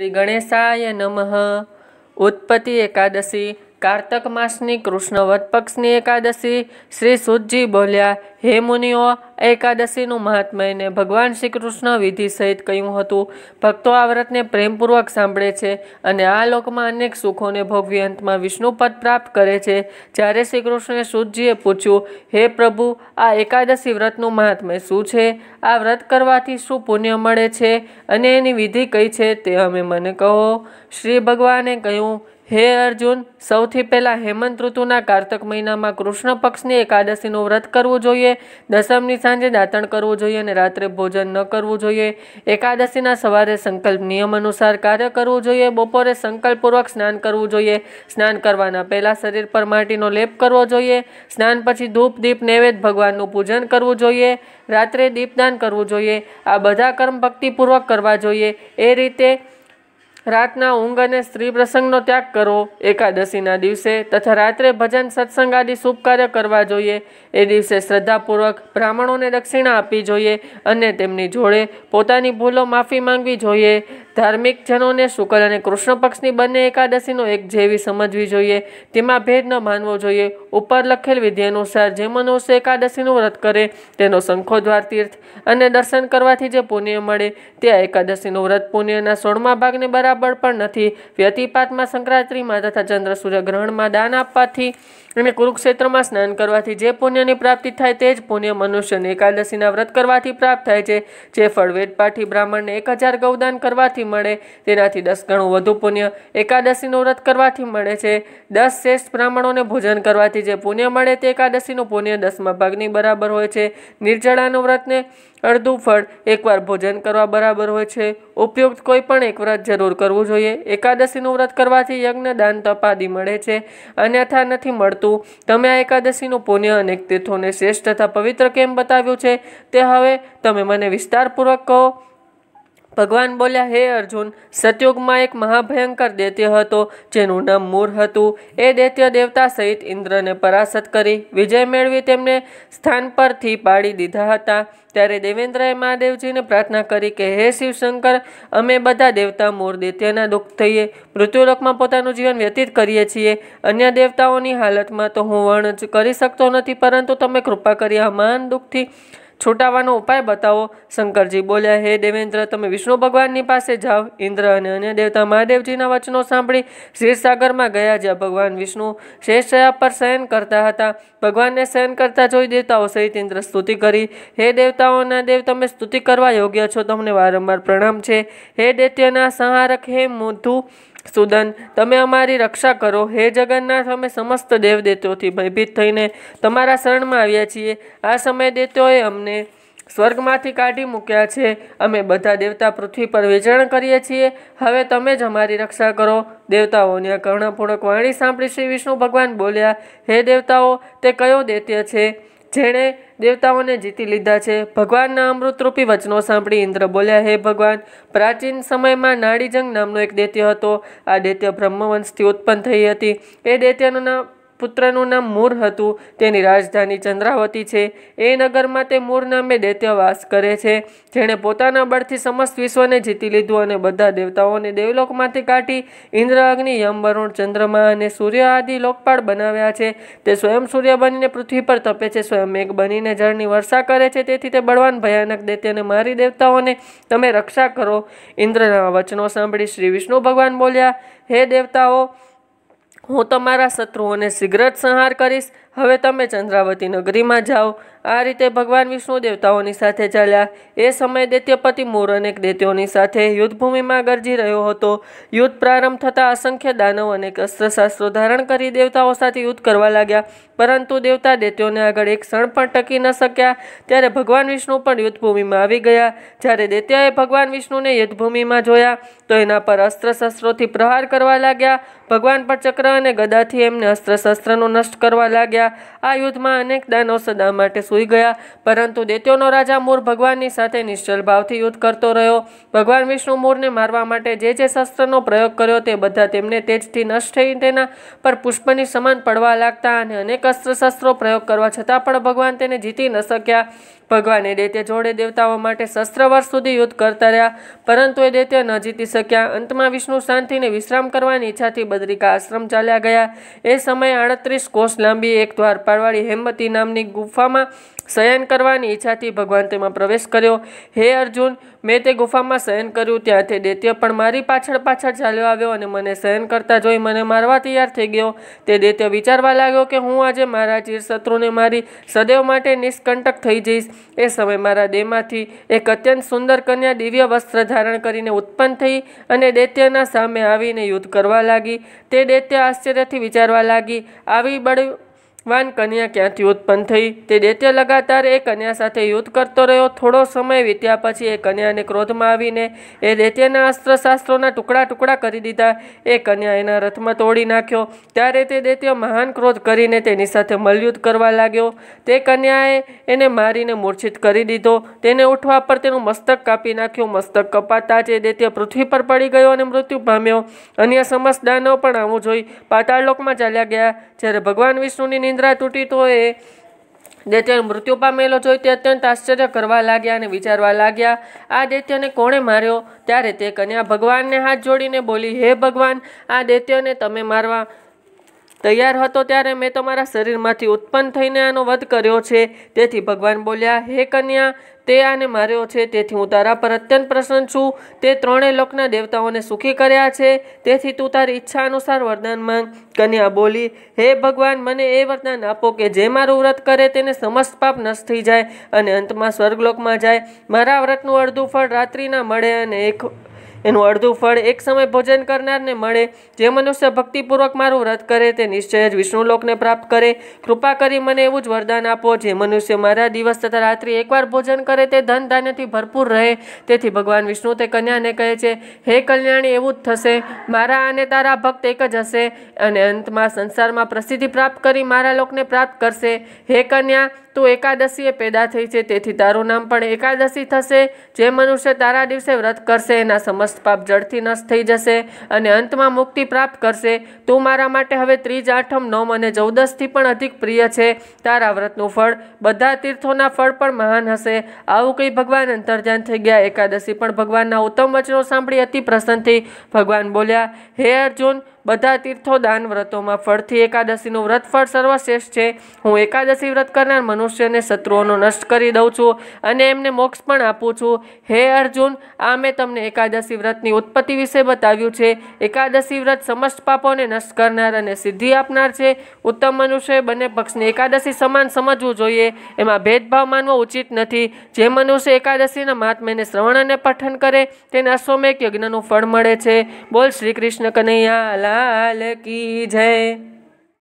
શ્રી ગણેશાય નમઃ ઉત્પત્તિ એકાદશી કારતક માસની કૃષ્ણ વધ પક્ષની એકાદશી શ્રી સુદજી બોલ્યા હે મુનિઓ એકાદશીનું મહાત્મયને ભગવાન શ્રી કૃષ્ણ વિધિ સહિત કહ્યું હતું ભક્તો આ વ્રતને પ્રેમપૂર્વક સાંભળે છે અને આ લોકમાં અનેક સુખોને ભોગવી અંતમાં વિષ્ણુપદ પ્રાપ્ત કરે છે જ્યારે શ્રી કૃષ્ણે સુદજીએ પૂછ્યું હે પ્રભુ આ એકાદશી વ્રતનું મહાત્મય શું છે આ વ્રત કરવાથી શું પુણ્ય મળે છે અને એની વિધિ કઈ છે તે અમે મને કહો શ્રી ભગવાને કહ્યું હે અર્જુન સૌથી પહેલાં હેમંત ઋતુના કારતક મહિનામાં કૃષ્ણ પક્ષની એકાદશીનું વ્રત કરવું જોઈએ દસમની સાંજે દાંતણ કરવું જોઈએ અને રાત્રે ભોજન ન કરવું જોઈએ એકાદશીના સવારે સંકલ્પ નિયમ અનુસાર કાર્ય કરવું જોઈએ બપોરે સંકલ્પપૂર્વક સ્નાન કરવું જોઈએ સ્નાન કરવાના પહેલાં શરીર પર માટીનો લેપ કરવો જોઈએ સ્નાન પછી ધૂપ દીપ નૈવેદ્ય ભગવાનનું પૂજન કરવું જોઈએ રાત્રે દીપદાન કરવું જોઈએ આ બધા કર્મ ભક્તિપૂર્વક કરવા જોઈએ એ રીતે રાતના ઊંઘ અને સ્ત્રી પ્રસંગનો ત્યાગ કરવો એકાદશીના દિવસે તથા રાત્રે ભજન સત્સંગ આદિ શુભ કાર્ય કરવા જોઈએ એ દિવસે શ્રદ્ધાપૂર્વક બ્રાહ્મણોને દક્ષિણા આપવી જોઈએ અને તેમની જોડે પોતાની ભૂલો માફી માંગવી જોઈએ ધાર્મિક જનોને શુક્લ અને કૃષ્ણ પક્ષની બંને એકાદશીનો એક જેવી સમજવી જોઈએ તેમાં ભેદ ન માનવો જોઈએ ઉપર લખેલ વિધિ અનુસાર જે મનુષ્ય એકાદશીનું વ્રત કરે તેનો શંખોદ્વાર તીર્થ અને દર્શન કરવાથી જે પુણ્ય મળે તે આ એકાદશીનું વ્રત પુણ્યના સોળમા ભાગને બરાબર પણ નથી વ્યતિપાતમાં સંક્રાંતિમાં તથા ચંદ્ર સૂર્યગ્રહણમાં દાન આપવાથી અને કુરુક્ષેત્રમાં સ્નાન કરવાથી જે પુણ્યની પ્રાપ્તિ થાય તે જ પુણ્ય મનુષ્યને એકાદશીના વ્રત કરવાથી પ્રાપ્ત થાય છે જે ફળ વેદપાઠી બ્રાહ્મણને એક હજાર ગૌદાન કરવાથી કરવાથી મળે તેનાથી દસ ગણું વધુ પુણ્ય એકાદશીનું વ્રત કરવાથી મળે છે દસ શ્રેષ્ઠ બ્રાહ્મણોને ભોજન કરવાથી જે પુણ્ય મળે તે એકાદશીનું પુણ્ય દસમાં ભાગની બરાબર હોય છે નિર્જળાનું વ્રતને અડધું ફળ એકવાર ભોજન કરવા બરાબર હોય છે ઉપયુક્ત કોઈ પણ એક વ્રત જરૂર કરવું જોઈએ એકાદશીનું વ્રત કરવાથી યજ્ઞ દાન તપાદી મળે છે અન્યથા નથી મળતું તમે આ એકાદશીનું પુણ્ય અનેક તીર્થોને શ્રેષ્ઠ તથા પવિત્ર કેમ બતાવ્યું છે તે હવે તમે મને વિસ્તારપૂર્વક કહો ભગવાન બોલ્યા હે અર્જુન સતયુગમાં એક મહાભયંકર દૈત્ય હતો જેનું નામ મૂર હતું એ દૈત્ય દેવતા સહિત ઇન્દ્રને પરાસ્ત કરી વિજય મેળવી તેમને સ્થાન પરથી પાડી દીધા હતા ત્યારે દેવેન્દ્રએ મહાદેવજીને પ્રાર્થના કરી કે હે શિવશંકર અમે બધા દેવતા મૂર દૈત્યના દુઃખ થઈએ મૃત્યુલોકમાં પોતાનું જીવન વ્યતીત કરીએ છીએ અન્ય દેવતાઓની હાલતમાં તો હું વર્ણ કરી શકતો નથી પરંતુ તમે કૃપા કરી આ મહાન દુઃખથી છૂટાવાનો ઉપાય બતાવો શંકરજી બોલ્યા હે દેવેન્દ્ર તમે વિષ્ણુ ભગવાનની પાસે જાઓ ઇન્દ્ર અને અન્ય દેવતા મહાદેવજીના વચનો સાંભળી ક્ષીરસાગરમાં ગયા જ્યાં ભગવાન વિષ્ણુ શેષયા પર શયન કરતા હતા ભગવાનને શયન કરતા જોઈ દેવતાઓ સહિત ઇન્દ્ર સ્તુતિ કરી હે દેવતાઓના દેવ તમે સ્તુતિ કરવા યોગ્ય છો તમને વારંવાર પ્રણામ છે હે દૈત્યના સંહારક હે મોધું સુદન તમે અમારી રક્ષા કરો હે જગન્નાથ અમે સમસ્ત દેવદેતોથી ભયભીત થઈને તમારા શરણમાં આવ્યા છીએ આ સમય દેતોએ અમને સ્વર્ગમાંથી કાઢી મૂક્યા છે અમે બધા દેવતા પૃથ્વી પર વિચરણ કરીએ છીએ હવે તમે જ અમારી રક્ષા કરો દેવતાઓની આ કરુણાપૂર્વક વાણી સાંભળી શ્રી વિષ્ણુ ભગવાન બોલ્યા હે દેવતાઓ તે કયો દૈત્ય છે જેણે દેવતાઓને જીતી લીધા છે ભગવાનના અમૃતરૂપી વચનો સાંભળી ઇન્દ્ર બોલ્યા હે ભગવાન પ્રાચીન સમયમાં નાડીજંગ નામનો એક દૈત્ય હતો આ દૈત્ય બ્રહ્મવંશથી ઉત્પન્ન થઈ હતી એ દૈત્યનું નામ પુત્રનું નામ મૂર હતું તેની રાજધાની ચંદ્રાવતી છે એ નગરમાં તે મૂર નામે દૈત્યવાસ કરે છે જેણે પોતાના બળથી સમસ્ત વિશ્વને જીતી લીધું અને બધા દેવતાઓને દેવલોકમાંથી કાઢી ઇન્દ્ર અગ્નિ યમ વરુણ ચંદ્રમા અને સૂર્ય આદિ લોકપાળ બનાવ્યા છે તે સ્વયં સૂર્ય બનીને પૃથ્વી પર તપે છે સ્વયં મેઘ બનીને જળની વર્ષા કરે છે તેથી તે બળવાન ભયાનક દૈત્યને મારી દેવતાઓને તમે રક્ષા કરો ઇન્દ્રના વચનો સાંભળી શ્રી વિષ્ણુ ભગવાન બોલ્યા હે દેવતાઓ હું તમારા શત્રુઓને શીઘ્ર જ સંહાર કરીશ હવે તમે ચંદ્રાવતી નગરીમાં જાઓ આ રીતે ભગવાન વિષ્ણુ દેવતાઓની સાથે ચાલ્યા એ સમયે દૈત્યપતિ મોર અનેક દૈત્યોની સાથે યુદ્ધભૂમિમાં ગરજી રહ્યો હતો યુદ્ધ પ્રારંભ થતાં અસંખ્ય દાનવ અને અસ્ત્રશાસ્ત્રો ધારણ કરી દેવતાઓ સાથે યુદ્ધ કરવા લાગ્યા પરંતુ દેવતા દૈત્યોને આગળ એક ક્ષણ પણ ટકી ન શક્યા ત્યારે ભગવાન વિષ્ણુ પણ યુદ્ધભૂમિમાં આવી ગયા જ્યારે દૈત્યએ ભગવાન વિષ્ણુને યુદ્ધભૂમિમાં જોયા તો એના પર અસ્ત્રશસ્ત્રોથી પ્રહાર કરવા લાગ્યા ભગવાન પર ચક્ર અને ગદાથી એમને અસ્ત્રશસ્ત્રનો નષ્ટ કરવા લાગ્યા ગયા આ યુદ્ધમાં અનેક દાનવ સદા માટે સૂઈ ગયા પરંતુ દૈત્યોનો રાજા મૂર ભગવાનની સાથે નિશ્ચલ ભાવથી યુદ્ધ કરતો રહ્યો ભગવાન વિષ્ણુ મૂરને મારવા માટે જે જે શસ્ત્રનો પ્રયોગ કર્યો તે બધા તેમને તેજથી નષ્ટ થઈ તેના પર પુષ્પની સમાન પડવા લાગતા અને અનેક અસ્ત્ર શસ્ત્રો પ્રયોગ કરવા છતાં પણ ભગવાન તેને જીતી ન શક્યા ભગવાને દૈત્ય જોડે દેવતાઓ માટે શસ્ત્ર વર્ષ સુધી યુદ્ધ કરતા રહ્યા પરંતુ એ દૈત્ય ન જીતી શક્યા અંતમાં વિષ્ણુ શાંતિને વિશ્રામ કરવાની ઈચ્છાથી બદ્રિકા આશ્રમ ચાલ્યા ગયા એ સમયે આડત્રીસ કોષ લાંબી એક દ્વાર દ્વારપાળવાળી હેમતી નામની ગુફામાં શયન કરવાની ઈચ્છાથી ભગવાન તેમાં પ્રવેશ કર્યો હે અર્જુન મેં તે ગુફામાં શયન કર્યું ત્યાંથી દૈત્ય પણ મારી પાછળ પાછળ ચાલ્યો આવ્યો અને મને શયન કરતા જોઈ મને મારવા તૈયાર થઈ ગયો તે દૈત્ય વિચારવા લાગ્યો કે હું આજે મારા ચીર શત્રુને મારી સદૈવ માટે નિષ્કંટક થઈ જઈશ એ સમય મારા દેહમાંથી એક અત્યંત સુંદર કન્યા દિવ્ય વસ્ત્ર ધારણ કરીને ઉત્પન્ન થઈ અને દૈત્યના સામે આવીને યુદ્ધ કરવા લાગી તે દૈત્ય આશ્ચર્યથી વિચારવા લાગી આવી બળ વાન કન્યા ક્યાંથી ઉત્પન્ન થઈ તે દૈત્ય લગાતાર એ કન્યા સાથે યુદ્ધ કરતો રહ્યો થોડો સમય વીત્યા પછી એ કન્યાને ક્રોધમાં આવીને એ દૈત્યના અસ્ત્રશાસ્ત્રોના ટુકડા ટુકડા કરી દીધા એ કન્યા એના રથમાં તોડી નાખ્યો ત્યારે તે દૈત્ય મહાન ક્રોધ કરીને તેની સાથે મલયુદ્ધ કરવા લાગ્યો તે કન્યાએ એને મારીને મૂર્છિત કરી દીધો તેને ઉઠવા પર તેનું મસ્તક કાપી નાખ્યું મસ્તક કપાતા જ એ ડેટે પૃથ્વી પર પડી ગયો અને મૃત્યુ પામ્યો અન્ય સમસ્ત દાનવ પણ આવું જોઈ પાતાળલોકમાં ચાલ્યા ગયા જ્યારે ભગવાન વિષ્ણુની નિંદ્રા તૂટી તો એ દૈત્ય મૃત્યુ પામેલો જોઈ તે અત્યંત આશ્ચર્ય કરવા લાગ્યા અને વિચારવા લાગ્યા આ દૈત્યને કોણે માર્યો ત્યારે તે કન્યા ભગવાનને હાથ જોડીને બોલી હે ભગવાન આ દૈત્યને તમે મારવા તૈયાર હતો ત્યારે મેં તમારા શરીરમાંથી ઉત્પન્ન થઈને આનો વધ કર્યો છે તેથી ભગવાન બોલ્યા હે કન્યા તે આને માર્યો છે તેથી હું તારા પર અત્યંત પ્રસન્ન છું તે ત્રણેય લોકના દેવતાઓને સુખી કર્યા છે તેથી તું તારી ઈચ્છા અનુસાર વરદાન માંગ કન્યા બોલી હે ભગવાન મને એ વરદાન આપો કે જે મારું વ્રત કરે તેને સમસ્ત પાપ નષ્ટ થઈ જાય અને અંતમાં સ્વર્ગલોકમાં જાય મારા વ્રતનું અડધું ફળ રાત્રિના મળે અને એક એનું અડધું ફળ એક સમય ભોજન કરનારને મળે જે મનુષ્ય ભક્તિપૂર્વક મારું વ્રત કરે તે નિશ્ચય જ વિષ્ણુલોકને પ્રાપ્ત કરે કૃપા કરી મને એવું જ વરદાન આપો જે મનુષ્ય મારા દિવસ તથા રાત્રિ એકવાર ભોજન કરે તે ધન ધાન્યથી ભરપૂર રહે તેથી ભગવાન વિષ્ણુ તે કન્યાને કહે છે હે કલ્યાણી એવું જ થશે મારા અને તારા ભક્ત એક જ હશે અને અંતમાં સંસારમાં પ્રસિદ્ધિ પ્રાપ્ત કરી મારા લોકને પ્રાપ્ત કરશે હે કન્યા તું એકાદશીએ પેદા થઈ છે તેથી તારું નામ પણ એકાદશી થશે જે મનુષ્ય તારા દિવસે વ્રત કરશે એના સમસ્ત પાપ જડથી નષ્ટ થઈ જશે અને અંતમાં મુક્તિ પ્રાપ્ત કરશે તું મારા માટે હવે ત્રીજ આઠમ નોમ અને ચૌદસથી પણ અધિક પ્રિય છે તારા વ્રતનું ફળ બધા તીર્થોના ફળ પણ મહાન હશે આવું કંઈ ભગવાન અંતર્જાન થઈ ગયા એકાદશી પણ ભગવાનના ઉત્તમ વચનો સાંભળી અતિ પ્રસન્નથી ભગવાન બોલ્યા હે અર્જુન બધા તીર્થો દાન વ્રતોમાં ફળથી એકાદશીનું વ્રત ફળ સર્વશ્રેષ્ઠ છે હું એકાદશી વ્રત કરનાર મનુષ્યને શત્રુઓનો નષ્ટ કરી દઉં છું અને એમને મોક્ષ પણ આપું છું હે અર્જુન આ મેં તમને એકાદશી વ્રતની ઉત્પત્તિ વિશે બતાવ્યું છે એકાદશી વ્રત સમસ્ત પાપોને નષ્ટ કરનાર અને સિદ્ધિ આપનાર છે ઉત્તમ મનુષ્ય બંને પક્ષને એકાદશી સમાન સમજવું જોઈએ એમાં ભેદભાવ માનવો ઉચિત નથી જે મનુષ્ય એકાદશીના મહાત્મ્યને શ્રવણ અને પઠન કરે તેને અશ્વમેક યજ્ઞનું ફળ મળે છે બોલ શ્રી કૃષ્ણ કનૈયા લાલ કી જય